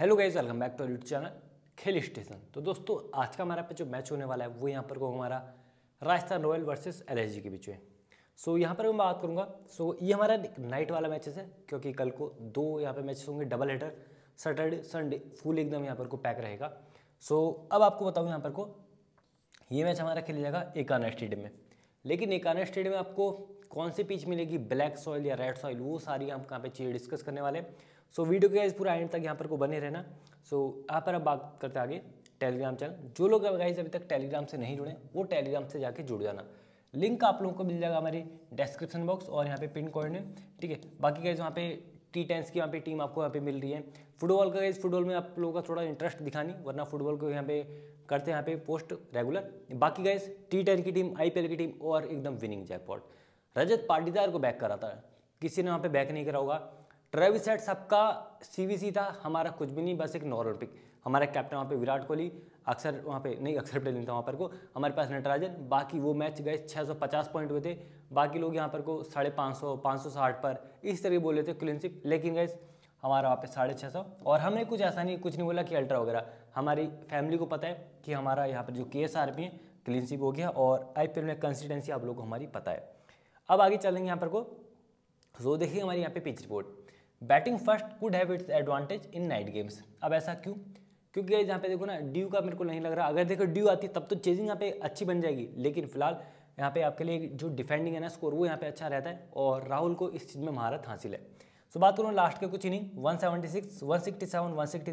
hello guys welcome back to YouTube channel Khel station तो दोस्तों आज का हमारा पे जो मैच होने वाला है वो यहाँ पर को हमारा राजस्थान रॉयल वर्सेस एल के बीच में सो यहाँ पर मैं बात करूँगा सो ये हमारा नाइट वाला मैचेस है क्योंकि कल को दो यहाँ पे मैचेस होंगे double header Saturday Sunday full एकदम यहाँ पर को पैक रहेगा सो so, अब आपको बताऊँ यहाँ पर को ये मैच हमारा खेला जाएगा एकाना स्टेडियम में लेकिन एकाना स्टेडियम में आपको कौन सी पीच मिलेगी ब्लैक सॉइल या रेड सॉइल वो सारी हम कहाँ पे चीज़ें डिस्कस करने वाले हैं सो वीडियो के पूरा एंड तक यहाँ पर को बने रहना सो so, यहाँ पर अब बात करते आगे टेलीग्राम चैनल जो लोग गाइज अभी तक टेलीग्राम से नहीं जुड़े वो टेलीग्राम से जाके जुड़ जाना लिंक आप लोगों को मिल जाएगा हमारे डिस्क्रिप्शन बॉक्स और यहाँ पे पिन कोड कोऑर्डिनेट ठीक है बाकी गाइज वहाँ पे टी टेंस की यहाँ पे टीम आपको यहाँ पे मिल रही है फुटबॉल का गाइज फुटबॉल में आप लोगों का थोड़ा इंटरेस्ट दिखानी वरना फुटबॉल को यहाँ पे करते हैं यहाँ पे पोस्ट रेगुलर बाकी गाइज टी टेन की टीम आईपीएल की टीम और एकदम विनिंग जैकपॉट रजत पाटीदार को बैक कराता है किसी ने वहाँ पे बैक नहीं करा होगा ट्रेविस सेट सबका सीवीसी था हमारा कुछ भी नहीं बस एक नॉर्मल पिक हमारा कैप्टन वहाँ पे विराट कोहली अक्सर वहाँ पे नहीं अक्सर पटेल नहीं था वहाँ पर को हमारे पास नटराजन बाकी वो मैच गए 650 पॉइंट हुए थे बाकी लोग यहाँ पर को साढ़े पाँच सौ पाँच सौ साठ पर इस तरह बोले थे क्लिनशिप लेकिन गए हमारा वहाँ पे साढ़े छः सौ और हमने कुछ ऐसा नहीं कुछ नहीं बोला कि अल्ट्रा वगैरह हमारी फैमिली को पता है कि हमारा यहाँ पर जो के एस आर पी है क्लिनशिप हो गया और आई पी एल में कंसिस्टेंसी आप लोगों को हमारी पता है अब आगे चलेंगे यहाँ पर को सो देखिए हमारी यहाँ पे pitch report batting first could have its advantage in night games अब ऐसा क्यों क्योंकि यहाँ पे देखो ना ड्यू का मेरे को नहीं लग रहा अगर देखो ड्यू आती तब तो चेजिंग यहाँ पे अच्छी बन जाएगी लेकिन फिलहाल यहाँ पे आपके लिए जो डिफेंडिंग है ना स्कोर वो यहाँ पे अच्छा रहता है और राहुल को इस चीज़ में महारत हासिल है सो बात करूँ लास्ट के कुछ inning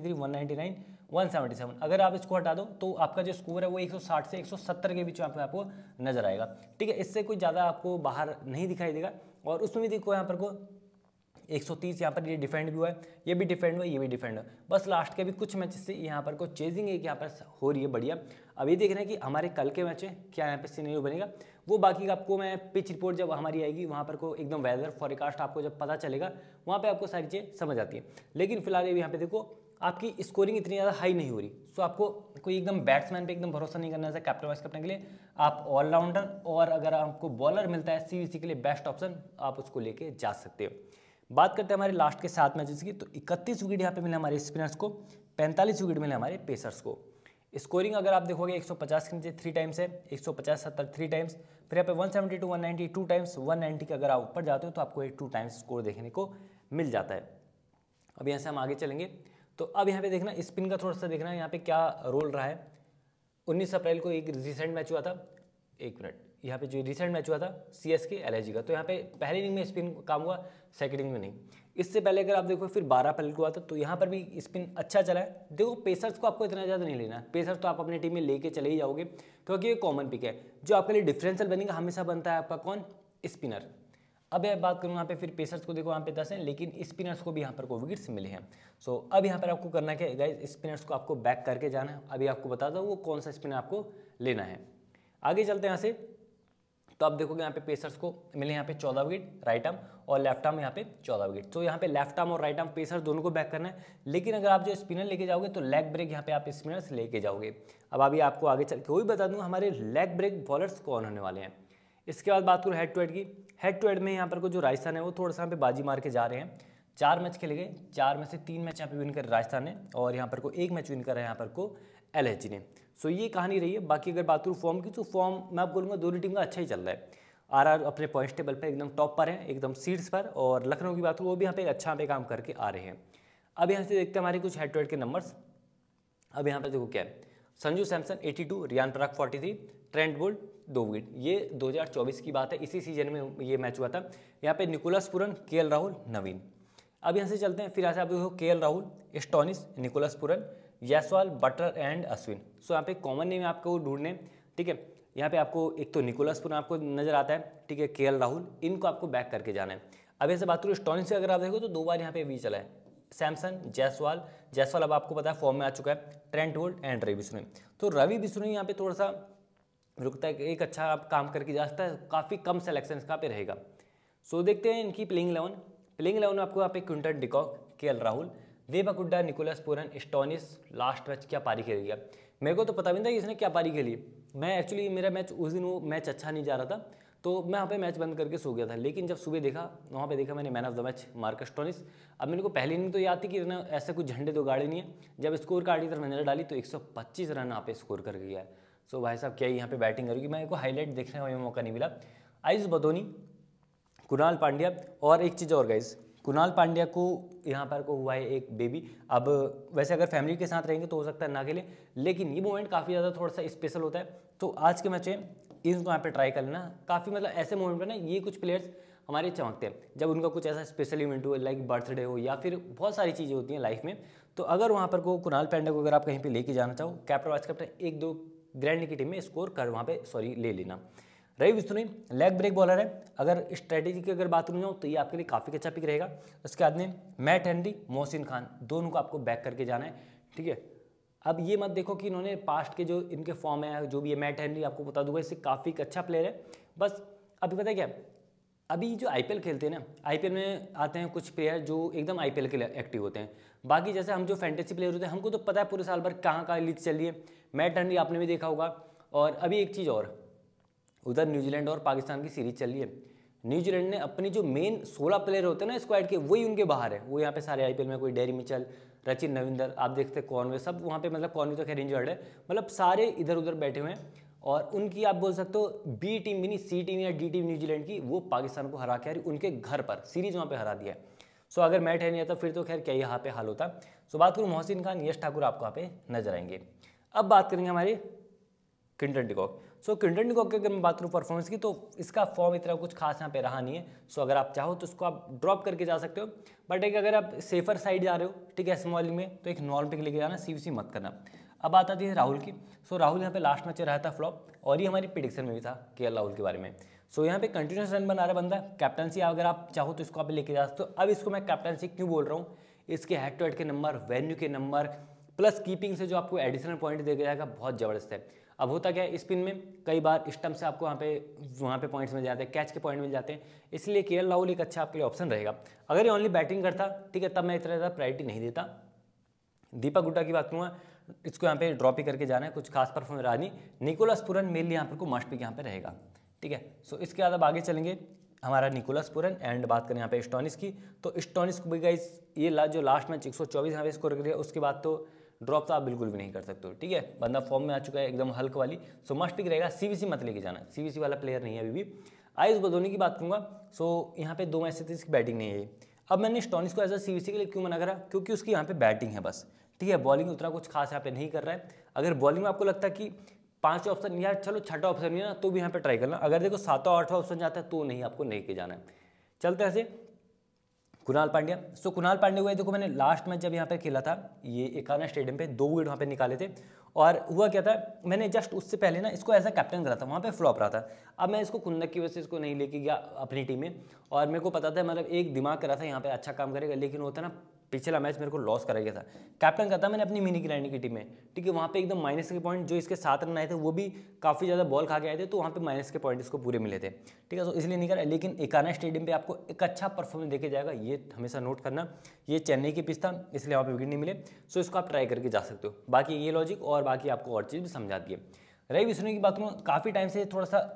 three one ninety nine 177 अगर आप इसको हटा दो तो आपका जो स्कोर है वो 160 से 170 के बीच में आपको नजर आएगा ठीक है इससे कोई ज़्यादा आपको बाहर नहीं दिखाई देगा और उसमें भी देखो यहाँ पर को 130 यहाँ पर ये डिफेंड भी हुआ है ये भी डिफेंड हुआ ये भी डिफेंड हुआ बस लास्ट के भी कुछ मैचेस से यहाँ पर को चेजिंग एक यहाँ पर हो रही है बढ़िया अब ये देख रहे हैं कि हमारे कल के मैच है क्या यहाँ पर सीनरी बनेगा वो बाकी आपको मैं पिच रिपोर्ट जब हमारी आएगी वहाँ पर को एकदम वेदर फॉरकास्ट आपको जब पता चलेगा वहाँ पर आपको सारी चीज़ें समझ आती है लेकिन फिलहाल ये यहाँ पर देखो आपकी स्कोरिंग इतनी ज़्यादा हाई नहीं हो रही सो आपको कोई एकदम बैट्समैन पे एकदम भरोसा नहीं करना है कैप्टनवाइज करने के लिए आप ऑलराउंडर और अगर आपको बॉलर मिलता है सी के लिए बेस्ट ऑप्शन आप उसको लेके जा सकते हो बात करते हैं हमारे लास्ट के सात मैचेस की तो इकतीस विकेट यहाँ पे मिले हमारे स्पिनर्स को पैंतालीस विकेट मिले हमारे पेसर्स को स्कोरिंग अगर आप देखोगे 150 के नीचे थ्री टाइम्स है 150 70 थ्री टाइम्स फिर यहाँ पे 172 सेवेंटी टू टाइम्स 190 के अगर आप ऊपर जाते हो तो आपको एक टू टाइम्स स्कोर देखने को मिल जाता है अब यहाँ से हम आगे चलेंगे तो अब यहाँ पे देखना स्पिन का थोड़ा सा देखना यहाँ पे क्या रोल रहा है उन्नीस अप्रैल को एक रिसेंट मैच हुआ था एक मिनट यहाँ पे जो रिसेंट मैच हुआ था सी एस के एल का तो यहाँ पे पहले इनिंग में स्पिन काम हुआ सेकेंड इनिंग में नहीं इससे पहले अगर आप देखो फिर बारह अप्रैल को हुआ था तो यहाँ पर भी स्पिन अच्छा चला है देखो पेसर्स को आपको इतना ज़्यादा नहीं लेना पेसर्स तो आप अपनी टीम में लेके चले ही जाओगे क्योंकि ये कॉमन पिक है जो आपके लिए डिफरेंशियल बनेगा हमेशा बनता है आपका कौन स्पिनर अब यह बात करूँ यहाँ पे फिर पेसर्स को देखो यहाँ पे दस हैं लेकिन स्पिनर्स को भी यहाँ पर को विकेट्स मिले हैं सो so, अब यहाँ पर आपको करना क्या है स्पिनर्स को आपको बैक करके जाना है अभी आपको बता दो वो कौन सा स्पिनर आपको लेना है आगे चलते हैं यहाँ से तो आप देखोगे यहाँ पे पेसर्स को मिले यहाँ पे चौदह विकेट राइट आर्म और लेफ्ट आर्म यहाँ पे चौदह विकेट तो यहाँ पे लेफ्ट आर्म और राइट आर्म पेसर दोनों को बैक करना है लेकिन अगर आप जो स्पिनर लेके जाओगे तो लेग ब्रेक यहाँ पे आप स्पिनर्स लेके जाओगे अब अभी आपको आगे चल के वही बता दूँ हमारे लेग ब्रेक बॉलर्स कौन होने वाले हैं इसके बाद बात करूँ हेड टू हेड की हेड टू हेड में यहाँ पर को जो राजस्थान है वो थोड़ा सा यहाँ पे बाजी मार के जा रहे हैं चार मैच खेले गए चार में से तीन मैच यहाँ पे विन कर राजस्थान ने और यहाँ पर को एक मैच विन करा है यहाँ पर को एल ने सो ये कहानी रही है बाकी अगर बात करूँ फॉर्म की तो फॉर्म मैं आप बोलूँगा दोनों टीम का अच्छा ही चल रहा है आर आर अपने पॉइंट टेबल पर एकदम टॉप पर है एकदम सीट्स पर और लखनऊ की बात करूँ वो भी यहाँ पे अच्छा यहाँ पे काम करके आ रहे हैं अब यहाँ से देखते हैं हमारे कुछ हेड टू हेड के नंबर्स अब यहाँ पर देखो क्या है Sanju Samson 82 Riyan Parag 43 Trent Boult wicket ये 2024 की बात है इसी सीजन में ये मैच हुआ था यहाँ पे निकोलस पुरन के राहुल नवीन अब यहाँ से चलते हैं फिर यहाँ से आप देखो K Rahul Stoinis Nicholas Pooran Jaiswal Butler and Ashwin so यहाँ पे कॉमन नेम आपको ढूंढने ठीक है यहाँ पे आपको एक तो निकोलस पुरन आपको नजर आता है ठीक है के राहुल इनको आपको बैक करके जाना है अब यहाँ से बात करूँ स्टोनिस अगर आप देखो तो दो बार यहाँ पे वी चला है सैमसन जयसवाल जयसवाल अब आपको पता है फॉर्म में आ चुका है Trent Boult and Ravi Bishnoi तो रवि बिश्नोई यहाँ पे थोड़ा सा रुकता है एक अच्छा आप काम करके जा सकता है काफ़ी कम सेलेक्शन का पे रहेगा सो देखते हैं इनकी प्लेइंग इलेवन प्लेइंग इलेवन में आपको यहाँ पे Quinton de Kock K L Rahul देवा कुड्डा Nicholas Pooran Stoinis last match क्या पारी खेल गया मेरे को तो पता भी नहीं था कि इसने क्या पारी खेली मैं एक्चुअली मेरा मैच उस दिन वो मैच अच्छा नहीं जा रहा था तो मैं वहाँ पे मैच बंद करके सो गया था लेकिन जब सुबह देखा वहाँ पे देखा मैंने man of the match Marcus Stoinis अब मेरे को पहली इनिंग तो याद थी कि ऐसा कुछ झंडे तो गाड़े नहीं है जब स्कोर कार्ड की तरफ नजर डाली तो 125 रन यहाँ पे स्कोर कर गया है सो भाई साहब क्या यहाँ पे बैटिंग करेगी मैं को हाईलाइट देखने का मौका नहीं मिला आयुष बदोनी कुणाल पांड्या और एक चीज़ और गाइज कुणाल पांड्या को यहाँ पर को हुआ है एक बेबी अब वैसे अगर फैमिली के साथ रहेंगे तो हो सकता है ना खेले लेकिन ये मोमेंट काफ़ी ज़्यादा थोड़ा सा स्पेशल होता है तो आज के मैच में इनको यहाँ पे ट्राई कर लेना काफ़ी मतलब ऐसे मोमेंट में ना ये कुछ प्लेयर्स हमारे चमकते हैं जब उनका कुछ ऐसा स्पेशल इवेंट हो लाइक बर्थडे हो या फिर बहुत सारी चीज़ें होती हैं लाइफ में तो अगर वहाँ पर को कुणाल पांड्या को अगर आप कहीं पर लेके जाना चाहो कैप्टन वाइस कैप्टन एक दो ग्रैंड की टीम में स्कोर कर वहाँ पे सॉरी ले लेना Ravi Vishnu leg break bowler है अगर स्ट्रैटेजी की अगर बात करूँ जाऊँ तो ये आपके लिए काफ़ी अच्छा पिक रहेगा उसके बाद में मैट हेनरी मोहसिन खान दोनों को आपको बैक करके जाना है ठीक है अब ये मत देखो कि इन्होंने पास्ट के जो इनके फॉर्म है जो भी ये मैट हेनरी आपको बता दूंगा इससे काफ़ी अच्छा प्लेयर है बस अभी पता है क्या अभी जो आई खेलते हैं ना आई में आते हैं कुछ प्लेयर जो एकदम आई के लिए एक्टिव होते हैं बाकी जैसे हम जो फैंटेसी प्लेयर होते हैं हमको तो पता है पूरे साल भर कहाँ कहाँ लीग चल रही है मैट हनरी आपने भी देखा होगा और अभी एक चीज़ और उधर न्यूजीलैंड और पाकिस्तान की सीरीज चल रही है न्यूजीलैंड ने अपनी जो मेन सोलह प्लेयर होते हैं ना स्क्वाड के वही उनके बाहर है वो यहाँ पे सारे आईपीएल में कोई डेरी मिचल रचिन नविंदर आप देखते हैं कॉनवे सब वहाँ पे मतलब कॉनवे तो खैर इंजर्ड है मतलब सारे इधर उधर बैठे हुए हैं और उनकी आप बोल सकते हो बी टीम यानी सी टीम या डी टीम न्यूजीलैंड की वो पाकिस्तान को हरा के हरी उनके घर पर सीरीज वहाँ पे हरा दिया है सो अगर मैट है नहीं आता फिर तो खैर क्या यहाँ पे हाल होता सो बात करूँ मोहसिन खान यश ठाकुर आपको यहाँ पे नजर आएंगे अब बात करेंगे हमारे किंटन डिकॉक सो किंटन डिकॉक की अगर मैं बात करूँ परफॉर्मेंस की तो इसका फॉर्म इतना कुछ खास यहाँ पे रहा नहीं है सो अगर आप चाहो तो उसको आप ड्रॉप करके जा सकते हो बट एक अगर आप सेफर साइड जा रहे हो ठीक है स्मॉलिंग में तो एक नॉर्म पिक लेके जाना सी मत करना अब बात आती है राहुल की सो so, राहुल यहाँ पे लास्ट मैच रहा था फ्लॉप और ये हमारी प्रिडिक्शन में भी था के राहुल के बारे में सो so, यहाँ पे कंटिन्यूस रन बना रहा बंदा कैप्टनसी अगर आप चाहो तो इसको आप लेके जा सकते हो अब इसको मैं कैप्टनसी क्यों बोल रहा हूँ इसके हेड टू हेड के नंबर वेन्यू के नंबर प्लस कीपिंग से जो आपको एडिशनल पॉइंट दे जाएगा बहुत ज़बरदस्त है अब होता क्या है स्पिन में कई बार स्टम्प से आपको वहाँ पे वहाँ पे पॉइंट्स मिल जाते हैं कैच के पॉइंट मिल जाते हैं इसलिए के राहुल एक अच्छा आपके लिए ऑप्शन रहेगा अगर ये ओनली बैटिंग करता ठीक है तब मैं इतना ज़्यादा प्रायोरिटी नहीं देता दीपक गुड्डा की बात करूँगा इसको यहाँ पे ड्रॉप ही करके जाना है कुछ खास परफॉर्म रानी निकोलस पुरन मेनली यहाँ पर को मस्ट पिक यहाँ पे रहेगा ठीक है सो so, इसके बाद अब आगे चलेंगे हमारा निकोलस पुरन एंड बात करें यहाँ पे स्टोनिस की तो स्टोनिस को भी ये ला जो लास्ट मैच एक चौबीस यहाँ पे स्कोर कर दिया उसके बाद तो ड्रॉप तो आप बिल्कुल भी नहीं कर सकते हो ठीक है बंदा फॉर्म में आ चुका है एकदम हल्क वाली सो मस्ट पिक रहेगा सी मत लेके जाना सी वाला प्लेयर नहीं है अभी भी आयुष बदोनी की बात करूँगा सो यहाँ पे दो मैच से इसकी बैटिंग नहीं है अब मैंने स्टोनिस को एज अ सी के लिए क्यों मना करा क्योंकि उसकी यहाँ पे बैटिंग है बस ठीक है बॉलिंग उतना कुछ खास यहाँ पे नहीं कर रहा है अगर बॉलिंग में आपको लगता है कि पांच ऑप्शन या चलो छठा ऑप्शन नहीं है ना तो भी यहाँ पे ट्राई करना अगर देखो सातवा आठवा ऑप्शन जाता है तो नहीं आपको नहीं के जाना है चलते ऐसे कुणाल पांड्या सो कुणाल पांड्या हुआ देखो मैंने लास्ट मैच जब यहाँ पे खेला था ये एकाना स्टेडियम पे दो विकेट वहाँ पे निकाले थे और हुआ क्या था मैंने जस्ट उससे पहले ना इसको ऐसा कैप्टन करा था वहाँ पे फ्लॉप रहा था अब मैं इसको कुंदक की वजह से इसको नहीं लेके गया अपनी टीम में और मेरे को पता था मतलब एक दिमाग करा था यहाँ पे अच्छा काम करेगा लेकिन होता ना पिछला मैच मेरे को लॉस करा गया था कैप्टन करता मैंने अपनी मिनी ग्रैंड की टीम में ठीक है वहाँ पे एकदम माइनस के पॉइंट जो इसके सात रन आए थे वो भी काफ़ी ज़्यादा बॉल खा के आए थे तो वहाँ पे माइनस के पॉइंट इसको पूरे मिले थे ठीक है तो इसलिए नहीं करा लेकिन एकाना स्टेडियम पर आपको एक अच्छा परफॉर्मेंस देखे जाएगा ये हमेशा नोट करना ये चेन्नई की पिस्ता था इसलिए वहाँ पर विकेट नहीं मिले सो इसको आप ट्राई करके जा सकते हो बाकी ये लॉजिक और बाकी आपको और चीज़ भी समझा दिए रवि विष्णु की बात करूँ काफ़ी टाइम से थोड़ा सा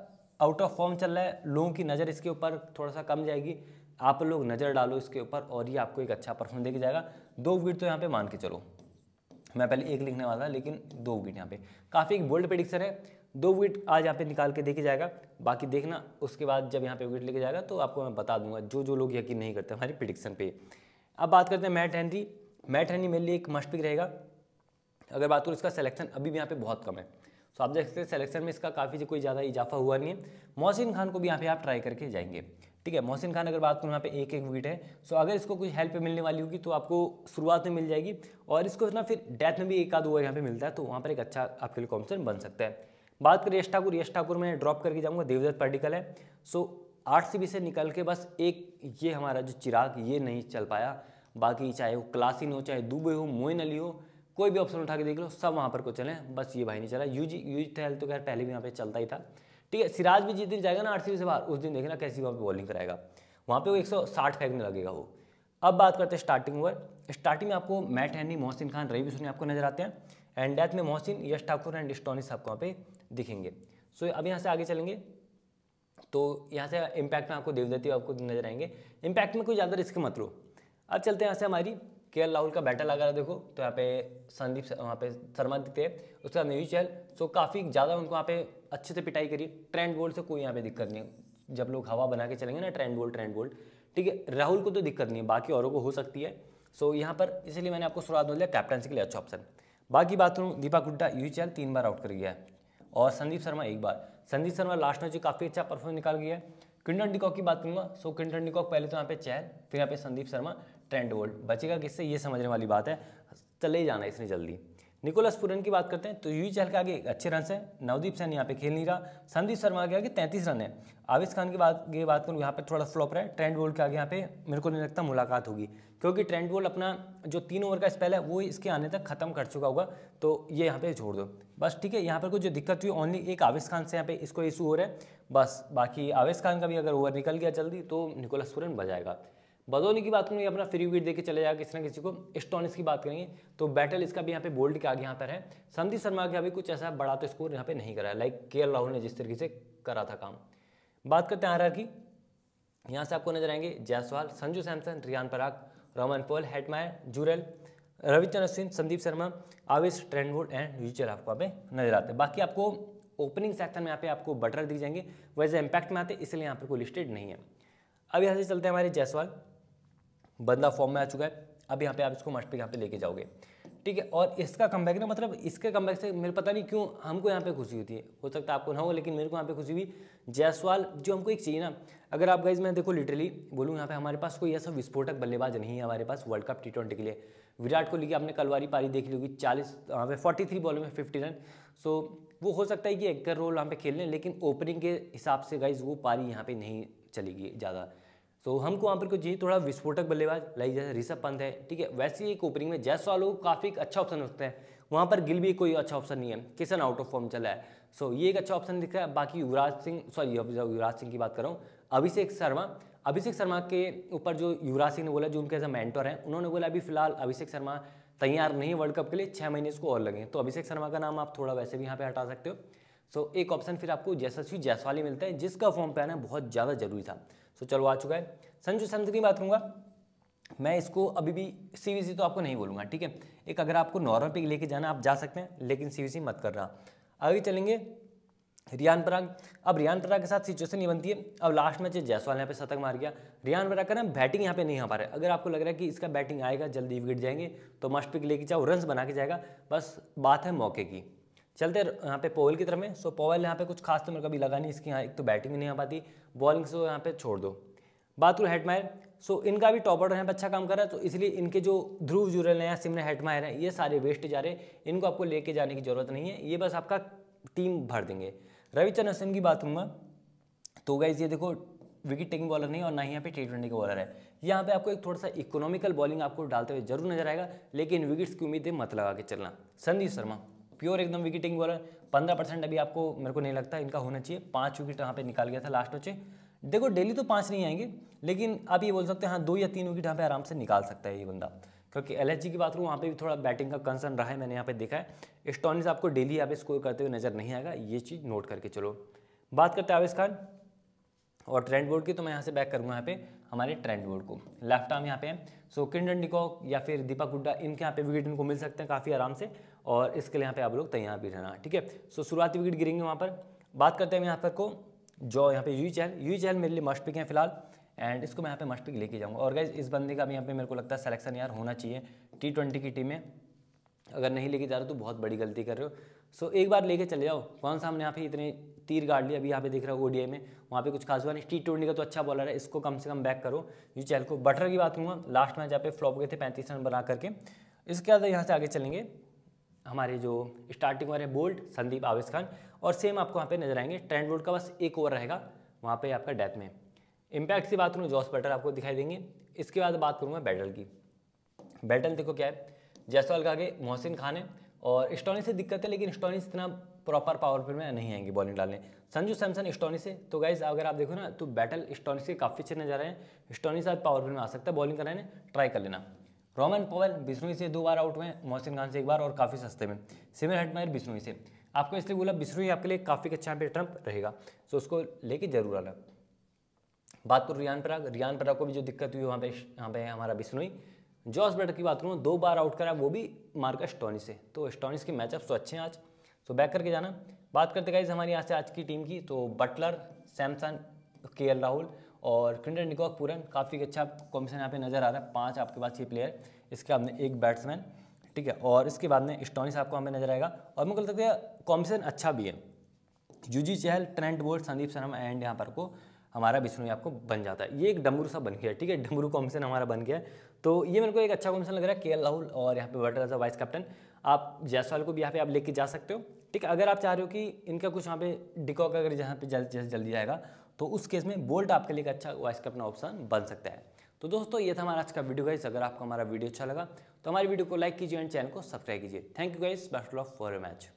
आउट ऑफ फॉर्म चल रहा है लोगों की नज़र इसके ऊपर थोड़ा सा कम जाएगी आप लोग नज़र डालो इसके ऊपर और ये आपको एक अच्छा परफॉर्म देखा जाएगा दो विकेट तो यहाँ पे मान के चलो मैं पहले एक लिखने वाला था लेकिन दो विकेट यहाँ पे काफ़ी एक बोल्ड प्रेडिक्शन है दो विकेट आज यहाँ पे निकाल के देखे जाएगा बाकी देखना उसके बाद जब यहाँ पे विकेट लेके जाएगा तो आपको मैं बता दूंगा जो जो लोग यकीन नहीं करते हमारी प्रिडिक्शन पर अब बात करते हैं मैट हैनरी मैट हैनरी मेरे लिए एक मस्ट पिक रहेगा अगर बात करूँ इसका सलेक्शन अभी भी यहाँ पर बहुत कम है तो आप देख सकते हैं सलेक्शन में इसका काफ़ी कोई ज़्यादा इजाफा हुआ नहीं है मोहसिन खान को भी यहाँ पे आप ट्राई करके जाएंगे ठीक है मोहसिन खान अगर बात करूँ यहाँ पे एक एक विकेट है सो अगर इसको कोई हेल्प मिलने वाली होगी तो आपको शुरुआत में मिल जाएगी और इसको ना फिर डेथ में भी एक आध ओवर यहाँ पे मिलता है तो वहाँ पर एक अच्छा आपके लिए कॉम्पिशन बन सकता है बात करें यश ठाकुर यश ठाकुर मैं ड्रॉप करके जाऊँगा देवदत्त पर्टिकल है सो आठ से निकल के बस एक ये हमारा जो चिराग ये नहीं चल पाया बाकी चाहे वो क्लासिन हो चाहे दुबे हो मोइन अली हो कोई भी ऑप्शन उठा के देख लो सब वहाँ पर को चलें बस ये भाई नहीं चला यूज यूज थे तो खैर पहले भी यहाँ पे चलता ही था ठीक है सिराज भी जिस दिन जाएगा ना आरसीबी से बाहर उस दिन देखना कैसी वहाँ पर बॉलिंग कराएगा वहाँ पे वो 160 फेंकने लगेगा वो अब बात करते हैं स्टार्टिंग ओवर स्टार्टिंग में आपको मैट हैनी मोहसिन खान रवि बिश्नोई आपको नजर आते हैं एंड डेथ में मोहसिन यश ठाकुर एंड स्टोनिस आपको वहाँ पे दिखेंगे सो अब यहाँ से आगे चलेंगे तो यहाँ से इम्पैक्ट में आपको देवदत्ती आपको नजर आएंगे इम्पैक्ट में कोई ज़्यादा रिस्क मत लो अब चलते हैं यहाँ से हमारी के राहुल का बैटर लगा रहा देखो तो यहाँ पे संदीप वहाँ पे शर्मा दिखते हैं उसके बाद न्यूज चहल सो काफ़ी ज़्यादा उनको वहाँ पे अच्छे से पिटाई करिए ट्रेंड बोल्ट से कोई यहाँ पे दिक्कत नहीं है जब लोग हवा बना के चलेंगे ना ट्रेंड बोल्ट ट्रेंड बोल्ट ठीक है राहुल को तो दिक्कत नहीं है बाकी औरों को हो सकती है सो यहाँ पर इसलिए मैंने आपको शुरुआत बोल दिया कैप्टनसी के लिए अच्छा ऑप्शन बाकी बात करूँ दीपा गुड्डा यू तीन बार आउट कर गया है और संदीप शर्मा एक बार संदीप शर्मा लास्ट में जो काफ़ी अच्छा परफॉर्मेंस निकाल गया है किंडन डिकॉक की बात करूँगा सो किंडन डिकॉक पहले तो यहाँ पे चैन फिर यहाँ पे संदीप शर्मा ट्रेंड वोल्ड बचेगा किससे ये समझने वाली बात है चले जाना इसने जल्दी निकोलस पुरन की बात करते हैं तो यू चहल के आगे अच्छे रन है नवदीप सैन यहाँ पे खेल नहीं रहा संदीप शर्मा के आगे तैंतीस रन है आविश खान की बात की बात करूँ यहाँ पे थोड़ा फ्लॉप रहा है ट्रेंड वोल्ड के आगे यहाँ पे मेरे को नहीं लगता मुलाकात होगी क्योंकि ट्रेंड वोल्ड अपना जो तीन ओवर का स्पेल है वो इसके आने तक खत्म कर चुका होगा तो ये यहाँ पे छोड़ दो बस ठीक है यहाँ पर कुछ जो दिक्कत हुई ओनली एक आविश खान से यहाँ पे इसको इशू हो रहा है बस बाकी आविश खान का भी अगर ओवर निकल गया जल्दी तो निकोलस पुरन बजाएगा बदौनी की बात करेंगे अपना फ्री वीट देकर चले जाएगा किसी ना किसी को स्टोनिस की बात करेंगे तो बैटल इसका भी यहाँ पे बोल्ड के आगे यहाँ पर है संदीप शर्मा के अभी कुछ ऐसा बड़ा तो स्कोर यहाँ पे नहीं करा है लाइक के राहुल ने जिस तरीके से करा था काम बात करते हैं आर की यहाँ से आपको नजर आएंगे Jaiswal Sanju Samson Riyan Parag Rovman Powell Hetmyer Jurel Ravichandra Singh Sandeep Sharma Avesh ट्रेंडवुड एंड यूचर आपको यहाँ पे नजर आते हैं बाकी आपको ओपनिंग सेक्शन में यहाँ पे आपको बटर दिख जाएंगे वैसे इम्पैक्ट में आते इसलिए यहाँ पर कोई लिस्टेड नहीं है अब यहाँ से चलते हैं हमारे जायसवाल बंदा फॉर्म में आ चुका है अब यहाँ पे आप इसको मस्ट पे यहाँ पे लेके जाओगे ठीक है और इसका कम ना मतलब इसके कम से मेरे पता नहीं क्यों हमको यहाँ पे खुशी होती है हो सकता है आपको ना हो लेकिन मेरे को यहाँ पे खुशी हुई जयसवाल जो हमको एक चाहिए ना अगर आप गाइज मैं देखो लिटरली बोलूँ यहाँ पे हमारे पास कोई ऐसा विस्फोटक बल्लेबाज नहीं है हमारे पास वर्ल्ड कप टी ट्वेंटी के लिए विराट कोहली की आपने कलवारी पारी देख ली होगी चालीस यहाँ पे फोर्टी थ्री बॉल में फिफ्टी रन सो वो हो सकता है कि एक रोल यहाँ पे खेल लें लेकिन ओपनिंग के हिसाब से गाइज वो पारी यहाँ पे नहीं चलेगी ज़्यादा सो so, हमको वहाँ पर कुछ चाहिए थोड़ा विस्फोटक बल्लेबाज लाइक जैसे ऋषभ पंत है ठीक है वैसे एक ओपनिंग में वालों को काफ़ी अच्छा ऑप्शन लगता है वहाँ पर गिल भी कोई अच्छा ऑप्शन नहीं है किसन आउट ऑफ फॉर्म चला है सो so, ये एक अच्छा ऑप्शन दिख रहा है बाकी युवराज सिंह सॉरी युवराज सिंह की बात करूँ अभिषेक शर्मा अभिषेक शर्मा के ऊपर जो युवराज सिंह ने बोला जो उनके एज अ हैं उन्होंने बोला अभी फिलहाल अभिषेक शर्मा तैयार नहीं वर्ल्ड कप के लिए छः महीने इसको और लगे तो अभिषेक शर्मा का नाम आप थोड़ा वैसे भी यहाँ पर हटा सकते हो सो so, एक ऑप्शन फिर आपको यशस्वी जायसवाली मिलता है जिसका फॉर्म पे आना बहुत ज़्यादा जरूरी था सो so, चलो आ चुका है संजू संत की बात करूँगा मैं इसको अभी भी सी तो आपको नहीं बोलूँगा ठीक है एक अगर आपको नॉर्मल पे लेके जाना आप जा सकते हैं लेकिन सी मत करना आगे चलेंगे रियान पराग अब रियान पराग के साथ सिचुएशन ये बनती है अब लास्ट मैच जयसवाल यहाँ पे शतक मार गया रियान पराग का ना बैटिंग यहाँ पे नहीं आ पा रहा है अगर आपको लग रहा है कि इसका बैटिंग आएगा जल्दी विकेट जाएंगे तो मस्ट पिक लेके जाओ रन बना के जाएगा बस बात है मौके की चलते यहाँ पे पोवेल की तरफ में सो पोवेल यहाँ पे कुछ खास तो मेरे को अभी लगा नहीं इसकी यहाँ एक तो बैटिंग नहीं आ पाती बॉलिंग से यहाँ पे छोड़ दो बात करूँ हेटमायर सो इनका भी टॉप ऑर्डर यहाँ पे अच्छा काम कर रहा है तो इसलिए इनके जो ध्रुव जुरल हैं या सिमन हेटमायर हैं ये सारे वेस्ट जा रहे हैं इनको आपको लेके जाने की ज़रूरत नहीं है ये बस आपका टीम भर देंगे रविचंद्र सिंह की बात करूँगा तो गाइज ये देखो विकेट टेकिंग बॉलर नहीं और ना ही यहाँ पे टी ट्वेंटी का बॉलर है यहाँ पे आपको एक थोड़ा सा इकोनॉमिकल बॉलिंग आपको डालते हुए जरूर नजर आएगा लेकिन विकेट्स की उम्मीदें मत लगा के चलना संदीप शर्मा प्योर एकदम विकेटिंग बॉलर पंद्रह परसेंट अभी आपको मेरे को नहीं लगता इनका होना चाहिए पांच विकेट यहाँ पे निकाल गया था लास्ट ओचे देखो डेली तो पांच नहीं आएंगे लेकिन आप ये बोल सकते हैं हाँ दो या तीन विकेट यहाँ पे आराम से निकाल सकता है ये बंदा क्योंकि एल की बात करूँ वहाँ पर भी थोड़ा बैटिंग का कंसर्न रहा है मैंने यहाँ पे देखा है स्टॉनिस आपको डेली यहाँ पे स्कोर करते हुए नजर नहीं आएगा ये चीज़ नोट करके चलो बात करते हैं आवेश खान और ट्रेंड बोर्ड की तो मैं यहाँ से बैक करूँगा यहाँ पे हमारे ट्रेंड बोर्ड को लेफ्ट आर्म यहाँ पे है सो किंडन डिकॉक या फिर दीपक गुड्डा इनके यहाँ पे विकेट इनको मिल सकते हैं काफ़ी आराम से और इसके लिए यहाँ पे आप लोग तैयार भी रहना ठीक है सो शुरुआती विकेट गिरेंगे वहाँ पर बात करते हैं यहाँ पर को जो यहाँ पे यू चहल यू चहल मेरे लिए मस्ट पिक है फिलहाल एंड इसको मैं यहाँ पे मस्ट पिक लेके जाऊँगा और गैस इस बंदे का भी यहाँ पे मेरे को लगता है सिलेक्शन यार होना चाहिए टी ट्वेंटी की टीम में अगर नहीं लेके जा रहे हो तो बहुत बड़ी गलती कर रहे हो सो एक बार लेके चले जाओ कौन सा हमने यहाँ पे इतने तीर गाड़ लिया अभी यहाँ पे देख रहा हो ओडीआई में वहाँ पे कुछ खास हुआ नहीं टी ट्वेंटी का तो अच्छा बॉलर है इसको कम से कम बैक करो यू चहल को बटर की बात करूँगा लास्ट मैच यहाँ पे फ्लॉप गए थे पैंतीस रन बना करके इसके बाद यहाँ से आगे चलेंगे हमारे जो स्टार्टिंग वाले बोल्ट संदीप आवेश खान और सेम आपको यहाँ पे नजर आएंगे ट्रेंड बोल्ट का बस एक ओवर रहेगा वहाँ पे आपका डेथ में इम्पैक्ट की बात करूँ जॉस बैटल आपको दिखाई देंगे इसके बाद बात करूँ मैं बैटल की बैटल देखो क्या है जायसवाल का आगे मोहसिन खान है और स्टोनी से दिक्कत है लेकिन स्टोनी इतना प्रॉपर पावर में नहीं आएंगे बॉलिंग डालने संजू सैमसन स्टोनी से तो गाइज अगर आप देखो ना तो बैटल स्टोनी से काफ़ी अच्छे नजर आए हैं स्टॉनिस आज पावर में आ सकता है बॉलिंग कराने ट्राई कर लेना रोमन पोवेल बिश्नोई से दो बार आउट हुए मोहसिन खान से एक बार और काफ़ी सस्ते में सिमिल हेटमायर बिश्नोई से आपको इसलिए बोला बिश्नोई आपके लिए काफ़ी अच्छा ट्रंप रहेगा सो उसको लेके जरूर आना बात करूँ रियान पराग रियान पराग को भी जो दिक्कत हुई वहाँ पे यहाँ पे हमारा बिश्नोई जॉस बेटर की बात करूँ दो बार आउट करा वो भी मार्का स्टोनिस से तो स्टोनिस के मैचअप तो अच्छे हैं आज तो बैक करके जाना बात करते गाइज हमारी यहाँ से आज की टीम की तो बटलर सैमसन के राहुल और क्रिंडन निकॉक पूरन काफ़ी अच्छा कॉम्बिनेशन यहाँ पे नज़र आ रहा है पाँच आपके पास छः प्लेयर इसके आपने एक बैट्समैन ठीक है और इसके बाद में स्टोनिस आपको हमें नजर आएगा और मुझे लगता है कॉम्बिनेशन अच्छा भी है Yuzi Chahal Trent Boult Sandeep Sharma and यहाँ पर को हमारा बिश्नु आपको बन जाता है ये एक डमरू सा बन गया ठीक है डमरू कॉम्बिनेशन हमारा बन गया तो ये मेरे को एक अच्छा कॉम्बिनेशन लग रहा है के राहुल और यहाँ पे वर्टर एज वाइस कैप्टन आप जायसवाल को भी यहाँ पे आप लेके जा सकते हो ठीक है अगर आप चाह रहे हो कि इनका कुछ यहाँ पे डिकॉक अगर जहाँ पे जल्दी जल्दी जाएगा तो उस केस में बोल्ट आपके लिए अच्छा वॉइस का अपना ऑप्शन बन सकता है तो दोस्तों ये था हमारा आज का वीडियो गाइस अगर आपको हमारा वीडियो अच्छा लगा तो हमारी वीडियो को लाइक कीजिए एंड चैनल को सब्सक्राइब कीजिए thank you guys best of for you match